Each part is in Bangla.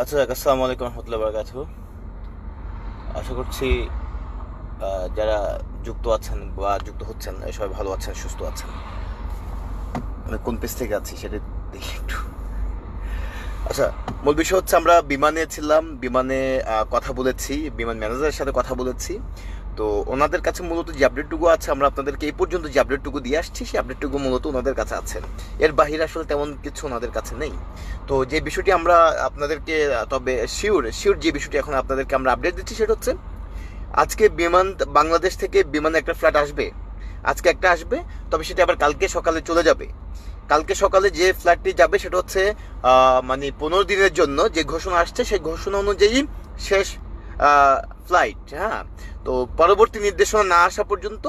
আচ্ছা আসসালামু আলাইকুম রহমতুল্লাহ বারকাত আশা করছি যারা যুক্ত আছেন বা যুক্ত হচ্ছেন সবাই ভালো আছেন সুস্থ আছেন আমি কোন পেজ থেকে আছি সেটা দেখি একটু আচ্ছা মূল বিষয় হচ্ছে আমরা বিমানে ছিলাম বিমানে কথা বলেছি বিমান ম্যানেজারের সাথে কথা বলেছি তো ওনাদের কাছে মূলত যে আপডেটটুকু আছে আমরা আপনাদেরকে এই পর্যন্ত যে আপডেটটুকু দিয়ে আসছি সেই আপডেটটুকু মূলত ওনাদের কাছে আছে এর বাহিরে আসলে তেমন কিছু ওনাদের কাছে নেই তো যে বিষয়টি আমরা আপনাদেরকে তবে শিওর শিওর যে বিষয়টি এখন আপনাদেরকে আমরা আপডেট দিচ্ছি সেটা হচ্ছে আজকে বিমান বাংলাদেশ থেকে বিমানে একটা ফ্ল্যাট আসবে আজকে একটা আসবে তবে সেটা আবার কালকে সকালে চলে যাবে কালকে সকালে যে ফ্ল্যাটটি যাবে সেটা হচ্ছে মানে পনেরো দিনের জন্য যে ঘোষণা আসছে সেই ঘোষণা অনুযায়ী শেষ ফ্লাইট হ্যাঁ তো পরবর্তী নির্দেশনা না আসা পর্যন্ত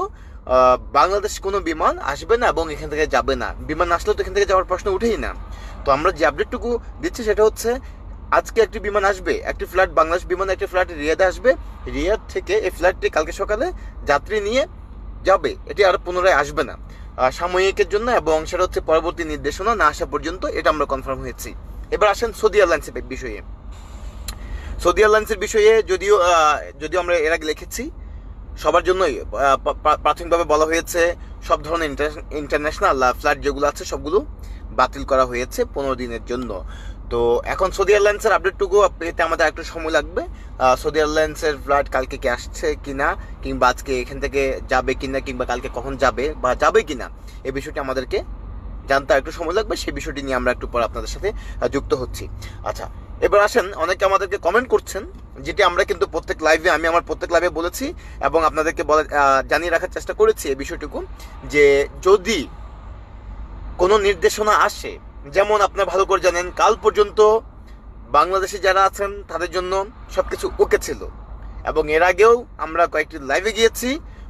বাংলাদেশ কোনো বিমান আসবে না এবং এখান থেকে যাবে না বিমান আসলে তো এখান থেকে যাওয়ার প্রশ্ন উঠেই না তো আমরা যে আপডেটটুকু দিচ্ছি সেটা হচ্ছে আজকে একটি বিমান আসবে একটি ফ্লাইট বাংলাদেশ বিমান একটি ফ্লাইট রিয়াদে আসবে রিয়াদ থেকে এই ফ্লাইটটি কালকে সকালে যাত্রী নিয়ে যাবে এটি আর পুনরায় আসবে না সাময়িকের জন্য এবং সেটা হচ্ছে পরবর্তী নির্দেশনা না আসা পর্যন্ত এটা আমরা কনফার্ম হয়েছি এবার আসেন সৌদি এয়ারলাইন্সের বিষয়ে সৌদি এয়ারলাইন্সের বিষয়ে যদিও যদিও আমরা এর আগে লিখেছি সবার জন্যই প্রাথমিকভাবে বলা হয়েছে সব ধরনের ইন্টারন্যাশনাল ফ্লাইট যেগুলো আছে সবগুলো বাতিল করা হয়েছে পনেরো দিনের জন্য তো এখন সৌদি এয়ারলাইন্সের আপডেটটুকু পেতে আমাদের একটু সময় লাগবে সৌদি এয়ারলাইন্সের ফ্লাইট কালকে কি আসছে কি না কিংবা আজকে এখান থেকে যাবে কি না কিংবা কালকে কখন যাবে বা যাবে কি না এই বিষয়টি আমাদেরকে জানতে একটু সময় লাগবে সেই বিষয়টি নিয়ে আমরা একটু পর আপনাদের সাথে যুক্ত হচ্ছি আচ্ছা এবার আসেন অনেকে আমাদেরকে কমেন্ট করছেন যেটি আমরা কিন্তু প্রত্যেক লাইভে আমি আমার প্রত্যেক লাইভে বলেছি এবং আপনাদেরকে বলে জানিয়ে রাখার চেষ্টা করেছি এই বিষয়টুকু যে যদি কোনো নির্দেশনা আসে যেমন আপনারা ভালো করে জানেন কাল পর্যন্ত বাংলাদেশে যারা আছেন তাদের জন্য সব কিছু ওকে ছিল এবং এর আগেও আমরা কয়েকটি লাইভে গিয়েছি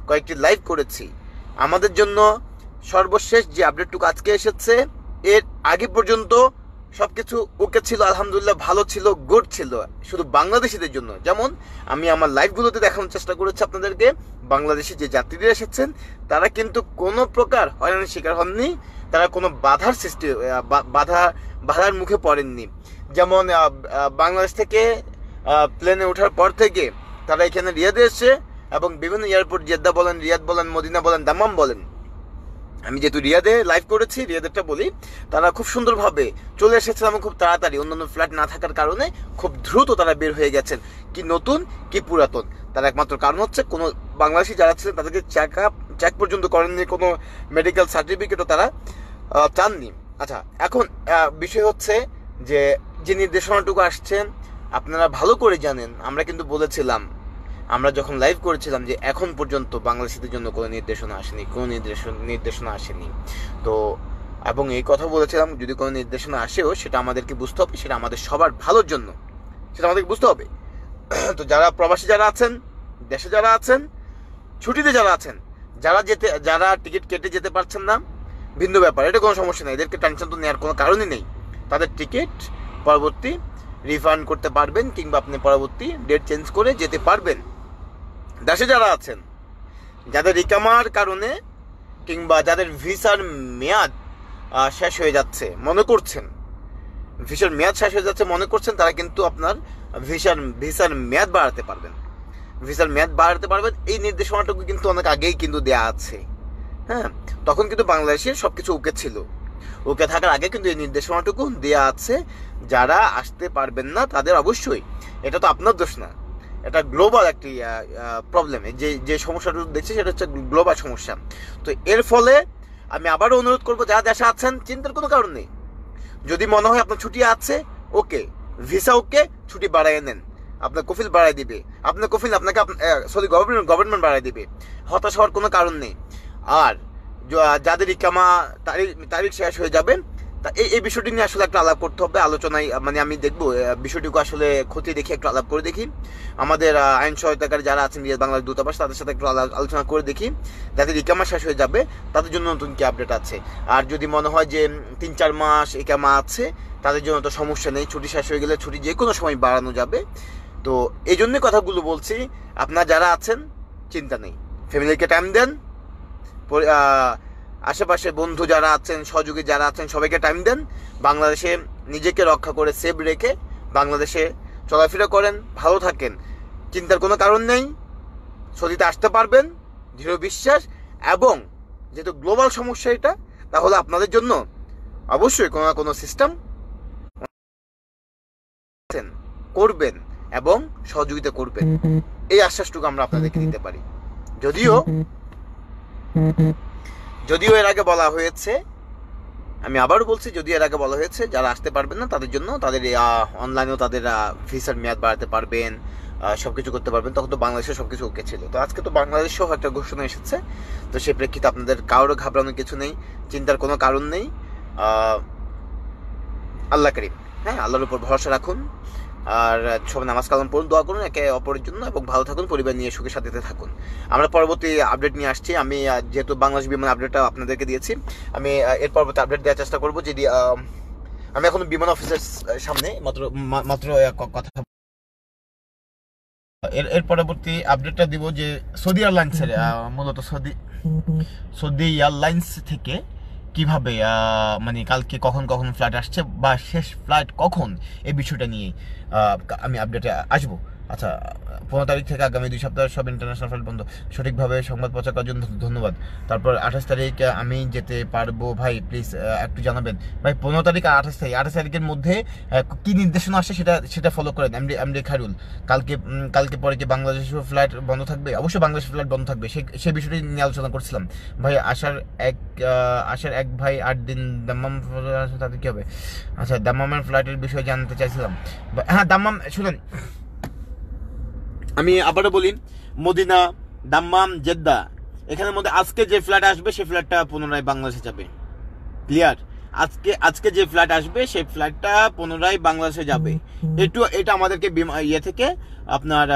কয়েকটি লাইভ করেছি আমাদের জন্য সর্বশেষ যে আপডেটটুকু আজকে এসেছে এর আগে পর্যন্ত সব কিছু ওকে ছিল আলহামদুলিল্লাহ ভালো ছিল গুড ছিল শুধু বাংলাদেশিদের জন্য যেমন আমি আমার লাইফগুলোতে দেখানোর চেষ্টা করেছি আপনাদেরকে বাংলাদেশে যে যাত্রীরা এসেছেন তারা কিন্তু কোনো প্রকার হয়রানির শিকার হননি তারা কোনো বাধার সৃষ্টি বাধা বাধার মুখে পড়েননি যেমন বাংলাদেশ থেকে প্লেনে ওঠার পর থেকে তারা এখানে রিয়াদে এসছে এবং বিভিন্ন এয়ারপোর্ট জেদ্দা বলেন রিয়াদ বলেন মদিনা বলেন দামাম বলেন আমি যেহেতু রিয়াদে লাইভ করেছি রিয়াদেরটা বলি তারা খুব সুন্দরভাবে চলে এসেছে এবং খুব তাড়াতাড়ি অন্যান্য ফ্ল্যাট না থাকার কারণে খুব দ্রুত তারা বের হয়ে গেছেন কি নতুন কি পুরাতন তার একমাত্র কারণ হচ্ছে কোনো বাংলাদেশি যারা ছিলেন তাদেরকে চেক আপ চেক পর্যন্ত করেননি কোনো মেডিকেল সার্টিফিকেটও তারা চাননি আচ্ছা এখন বিষয় হচ্ছে যে যে নির্দেশনাটুকু আসছেন আপনারা ভালো করে জানেন আমরা কিন্তু বলেছিলাম আমরা যখন লাইভ করেছিলাম যে এখন পর্যন্ত বাংলাদেশিদের জন্য কোনো নির্দেশনা আসেনি কোনো নির্দেশন নির্দেশনা আসেনি তো এবং এই কথা বলেছিলাম যদি কোনো নির্দেশনা আসেও সেটা আমাদেরকে বুঝতে হবে সেটা আমাদের সবার ভালোর জন্য সেটা আমাদেরকে বুঝতে হবে তো যারা প্রবাসী যারা আছেন দেশে যারা আছেন ছুটিতে যারা আছেন যারা যেতে যারা টিকিট কেটে যেতে পারছেন না ভিন্ন ব্যাপার এটা কোনো সমস্যা নেই এদেরকে টেনশন তো নেওয়ার কোনো কারণই নেই তাদের টিকিট পরবর্তী রিফান্ড করতে পারবেন কিংবা আপনি পরবর্তী ডেট চেঞ্জ করে যেতে পারবেন দেশে যারা আছেন যাদের রিকামার কারণে কিংবা যাদের ভিসার মেয়াদ শেষ হয়ে যাচ্ছে মনে করছেন ভিসার মেয়াদ শেষ হয়ে যাচ্ছে মনে করছেন তারা কিন্তু আপনার ভিসার ভিসার মেয়াদ বাড়াতে পারবেন ভিসার মেয়াদ বাড়াতে পারবেন এই নির্দেশনাটুকু কিন্তু অনেক আগেই কিন্তু দেয়া আছে হ্যাঁ তখন কিন্তু বাংলাদেশের সব কিছু ওকে ছিল ওকে থাকার আগে কিন্তু এই নির্দেশনাটুকু দেয়া আছে যারা আসতে পারবেন না তাদের অবশ্যই এটা তো আপনার দোষ না এটা গ্লোবাল একটি প্রবলেম যে যে সমস্যাটা দেখছি সেটা হচ্ছে গ্লোবাল সমস্যা তো এর ফলে আমি আবারও অনুরোধ করবো যারা দেশে আছেন চিন্তার কোনো কারণ নেই যদি মনে হয় আপনার ছুটি আছে ওকে ভিসা ওকে ছুটি বাড়াই নেন আপনার কফিল বাড়ায় দিবে আপনার কফিল আপনাকে সরি গভর্নমেন্ট গভর্নমেন্ট বাড়াই দিবে হতাশ হওয়ার কোনো কারণ নেই আর যাদের ইকামা তারিখ তারিখ শেষ হয়ে যাবে তা এই এই বিষয়টি নিয়ে আসলে একটা আলাপ করতে হবে আলোচনায় মানে আমি দেখবো বিষয়টিকে আসলে ক্ষতি দেখে একটু আলাপ করে দেখি আমাদের আইন সহায়তাকারী যারা আছেন নিজের বাংলার দূতাবাস তাদের সাথে একটু আলোচনা করে দেখি যাদের ইকামা শেষ হয়ে যাবে তাদের জন্য নতুন কি আপডেট আছে আর যদি মনে হয় যে তিন চার মাস ইকামা আছে তাদের জন্য তো সমস্যা নেই ছুটি শেষ হয়ে গেলে ছুটি যে কোনো সময় বাড়ানো যাবে তো এই জন্যই কথাগুলো বলছি আপনারা যারা আছেন চিন্তা নেই ফ্যামিলিকে টাইম দেন আশেপাশে বন্ধু যারা আছেন সহযোগী যারা আছেন সবাইকে টাইম দেন বাংলাদেশে নিজেকে রক্ষা করে সেভ রেখে বাংলাদেশে চলাফেরা করেন ভালো থাকেন চিন্তার কোনো কারণ নেই সৌদিতে আসতে পারবেন দৃঢ় বিশ্বাস এবং যেহেতু গ্লোবাল সমস্যা এটা তাহলে আপনাদের জন্য অবশ্যই কোনো না কোনো সিস্টেম করবেন এবং সহযোগিতা করবেন এই আশ্বাসটুকু আমরা আপনাদেরকে দিতে পারি যদিও যদিও এর আগে বলা হয়েছে আমি আবারও বলছি যদিও এর আগে বলা হয়েছে যারা আসতে পারবেন না তাদের জন্য তাদের অনলাইনেও তাদের ভিসার মেয়াদ বাড়াতে পারবেন সব কিছু করতে পারবেন তখন তো বাংলাদেশে সব কিছু ওকে ছিল তো আজকে তো বাংলাদেশেও একটা ঘোষণা এসেছে তো সেই প্রেক্ষিতে আপনাদের কারোর ঘাবড়ানোর কিছু নেই চিন্তার কোনো কারণ নেই আল্লাহ করিম হ্যাঁ আল্লাহর উপর ভরসা রাখুন আর সবাই নামাজ কালাম পড়ুন দোয়া করুন একে অপরের জন্য এবং ভালো থাকুন পরিবার নিয়ে সুখে সাথে থাকুন আমরা পরবর্তী আপডেট নিয়ে আসছি আমি যেহেতু বাংলাদেশ বিমান আপডেটটা আপনাদেরকে দিয়েছি আমি এর পরবর্তী আপডেট দেওয়ার চেষ্টা করবো যদি আমি এখন বিমান অফিসের সামনে মাত্র মাত্র কথা এর এর পরবর্তী আপডেটটা দিব যে সৌদি এয়ারলাইন্সের মূলত সৌদি সৌদি এয়ারলাইন্স থেকে কিভাবে মানে কালকে কখন কখন ফ্লাইট আসছে বা শেষ ফ্লাইট কখন এই বিষয়টা নিয়ে আমি আপডেটে আসবো আচ্ছা পনেরো তারিখ থেকে আগামী দুই সপ্তাহ সব ইন্টারন্যাশনাল ফ্লাইট বন্ধ সঠিকভাবে সংবাদ প্রচার করার জন্য ধন্যবাদ তারপর আঠাশ তারিখ আমি যেতে পারবো ভাই প্লিজ একটু জানাবেন ভাই পনেরো তারিখ আর আঠাশ তারিখ আঠাশ তারিখের মধ্যে কী নির্দেশনা আসে সেটা সেটা ফলো করেন এমডি এমডি খারুল কালকে কালকে পরে কি বাংলাদেশ ফ্লাইট বন্ধ থাকবে অবশ্যই বাংলাদেশ ফ্লাইট বন্ধ থাকবে সে সে বিষয়টি নিয়ে আলোচনা করছিলাম ভাই আসার এক আসার এক ভাই আট দিন দাম্মাম তাদের কী হবে আচ্ছা দাম্মামের ফ্লাইটের বিষয়ে জানতে চাইছিলাম হ্যাঁ দাম্মাম শুনেন আমি আবারও বলি মদিনা দাম্মাম জেদ্দা এখানের মধ্যে আজকে যে ফ্ল্যাট আসবে সেই ফ্ল্যাটটা পুনরায় বাংলাদেশে যাবে ক্লিয়ার আজকে আজকে যে ফ্ল্যাট আসবে সেই ফ্ল্যাটটা পুনরায় বাংলাদেশে যাবে একটু এটা আমাদেরকে ইয়ে থেকে আপনার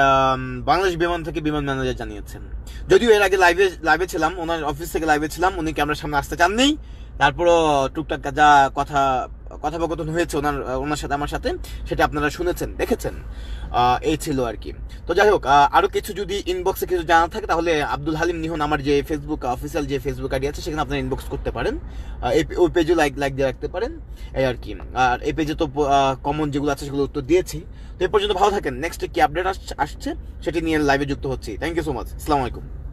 বাংলাদেশ বিমান থেকে বিমান ম্যানেজার জানিয়েছেন যদিও এর আগে লাইভে লাইভে ছিলাম ওনার অফিস থেকে লাইভে ছিলাম উনি ক্যামেরার সামনে আসতে চাননি তারপরও টুকটাক যা কথা কথোপকথন হয়েছে ওনার ওনার সাথে আমার সাথে সেটা আপনারা শুনেছেন দেখেছেন এই ছিল আর কি তো যাই হোক আরও কিছু যদি ইনবক্সে কিছু জানা থাকে তাহলে আব্দুল হালিম নিহন আমার যে ফেসবুক অফিসিয়াল যে ফেসবুক আইডি আছে সেখানে আপনারা ইনবক্স করতে পারেন ওই পেজও লাইক লাইক দিয়ে রাখতে পারেন এই আর কি আর এই পেজে তো কমন যেগুলো আছে সেগুলো উত্তর দিয়েছি তো এ পর্যন্ত ভালো থাকেন নেক্সট কি আপডেট আসছে সেটি নিয়ে লাইভে যুক্ত হচ্ছি থ্যাংক ইউ সো মাচ আসসালামু আলাইকুম